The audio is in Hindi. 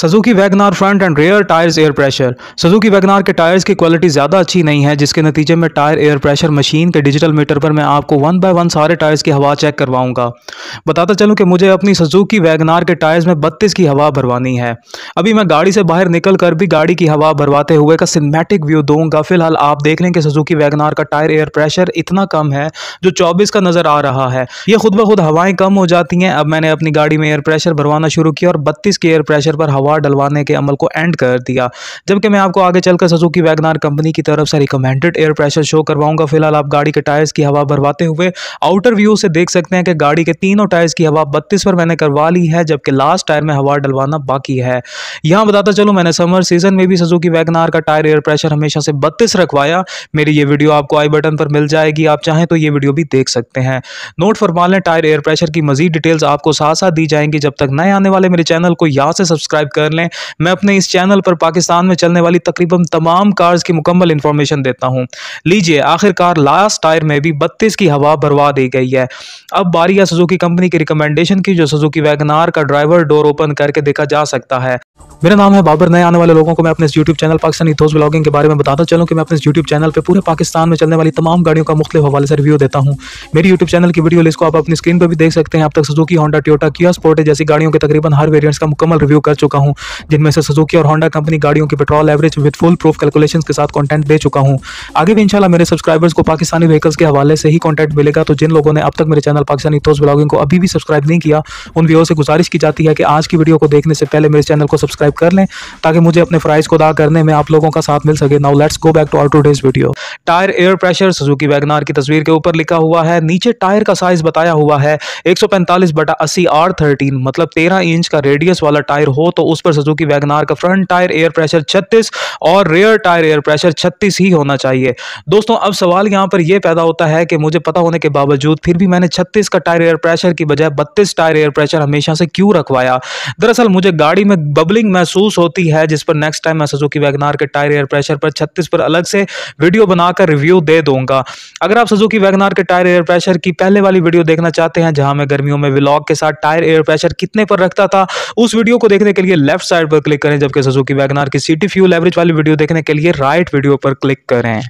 Suzuki WagonR front and rear tyres air pressure Suzuki WagonR के टायर्स की क्वालिटी ज़्यादा अच्छी नहीं है जिसके नतीजे में टायर एयर प्रेशर मशीन के डिजिटल मीटर पर मैं आपको वन बाय वन सारे टायर्स की हवा चेक करवाऊंगा बताता चलूं कि मुझे अपनी सजुकी वैगनार के टायर्स में बत्तीस की हवा भरवानी है अभी मैं गाड़ी से बाहर निकल कर भी गाड़ी की हवा भरवाते हुए का सिनेमेटिक व्यू दूँगा फिलहाल आप देख लें कि सजुकी वैगनार का टायर एयर प्रेशर इतना कम है जो चौबीस का नज़र आ रहा है यह खुद ब खुद हवाएँ कम हो जाती हैं अब मैंने अपनी गाड़ी में एयर प्रेशर भरवाना शुरू किया और बत्तीस के एयर प्रेशर पर हवा हवा डलवाने के अमल को एंड कर दिया जबकि मैं आपको आगे चलकर सजुकी वैगनार कंपनी की तरफ से रिकमेंडेड एयर प्रेशर शो करवाऊंगा फिलहाल आप गाड़ी के टायर्स की हवा भरवाते हुए आउटर व्यू से देख सकते हैं कि गाड़ी के तीनों टायर्स की हवा बत्तीस पर मैंने करवा ली है जबकि लास्ट टायर में हवा डलवाना बाकी है यहाँ बताता चलो मैंने समर सीजन में भी सजुकी वैगनार का टायर एयर प्रेशर हमेशा से बत्तीस रखवाया मेरी ये वीडियो आपको आई बटन पर मिल जाएगी आप चाहें तो ये वीडियो भी देख सकते हैं नोट फरमाल टायर एयर प्रेशर की मजीद डिटेल्स आपको साथ साथ दी जाएंगी जब तक नए आने वाले मेरे चैनल को यहाँ से सब्सक्राइब कर लें मैं अपने इस चैनल पर पाकिस्तान में चलने वाली तकरीबन तमाम कार्स की मुकम्मल इन्फॉर्मेशन देता हूँ लीजिए आखिरकार लास्ट टायर में भी बत्तीस की हवा भरवा दी गई है अब बारी या सुजुकी कंपनी की रिकमेंडेशन की जो सुजुकी वैगनार का ड्राइवर डोर ओपन करके देखा जा सकता है मेरा नाम है बाबर नए आने वाले लोगों को मैं अपने यूट्यूब चैनल पाकिस्तानी दोस्त ब्लॉगिंग के बारे में बताता चलूँ कि मैं अपने यूट्यूब चैनल पर पूरे पाकिस्तान में चलने वाली तमाम गाड़ियों का मुख्तु हवाले से रिव्यू देता हूँ मेरी यूट्यूब चैनल की वीडियो लिस्ट को आप अपनी स्क्रीन पर भी देख सकते हैं अब तक Suzuki Honda Toyota Kia sport जैसी गाड़ियों के तकरीबन हर वेरियंट्स का मुकम्मल रिव्यू कर चुका हूँ हूं जिनमें से सुजुकी और होंडा कंपनी गाड़ियों की petrol average with full proof calculation के साथ कॉन्टेंट दे चुका हूं आगे भी इंशाल्लाह मेरे सब्सक्राइबर्स को पाकिस्तानी व्हीकल्स के हवाले से ही कॉन्टेंट मिलेगा तो जिन लोगों ने अब तक मेरे चैनल पाकिस्तानी तोज ब्लॉगिंग को अभी भी सब्सक्राइब नहीं किया उन व्यू से गुजारिश की जाती है कि आज की वीडियो को देखने से पहले मेरे चैनल को सब्सक्राइब कर लें ताकि मुझे अपने फ्राइज को अदा करने में आप लोगों का साथ मिल सके now let's go back to our today's video tyre air pressure Suzuki WagonR की तस्वीर के ऊपर लिखा हुआ है नीचे टायर का साइज बताया हुआ है एक सौ पैंतालीस बटा अस्सी आर थर्टीन मतलब तेरह इंच का रेडियस वाला टायर हो तो उस पर सुजुकी वैगनार का फ्रंट टायर एयर प्रेशर 36 और रेयर टायर एयर प्रेशर 36 ही होना चाहिए दोस्तों अब सवाल यहाँ पर यह पैदा होता है कि मुझे पता होने के बावजूद फिर भी मैंने 36 का टायर एयर प्रेशर की बजाय 32 टायर एयर प्रेशर हमेशा से क्यों रखवाया दरअसल मुझे गाड़ी में बबलिंग महसूस होती है जिस पर नेक्स्ट टाइम मैं सुजुकी वैगनार के टायर एयर प्रेशर पर छत्तीस पर अलग से वीडियो बनाकर रिव्यू दे दूंगा अगर आप सुजुकी वैगनार के टायर एयर प्रेशर की पहले वाली वीडियो देखना चाहते हैं जहां मैं गर्मियों में व्लॉग के साथ टायर एयर प्रेशर कितने पर रखता था उस वीडियो को देखने के लिए लेफ्ट साइड पर क्लिक करें जबकि सुजुकी वैगनार की सिटी फ्यूल एवरेज वाली वीडियो देखने के लिए राइट वीडियो पर क्लिक करें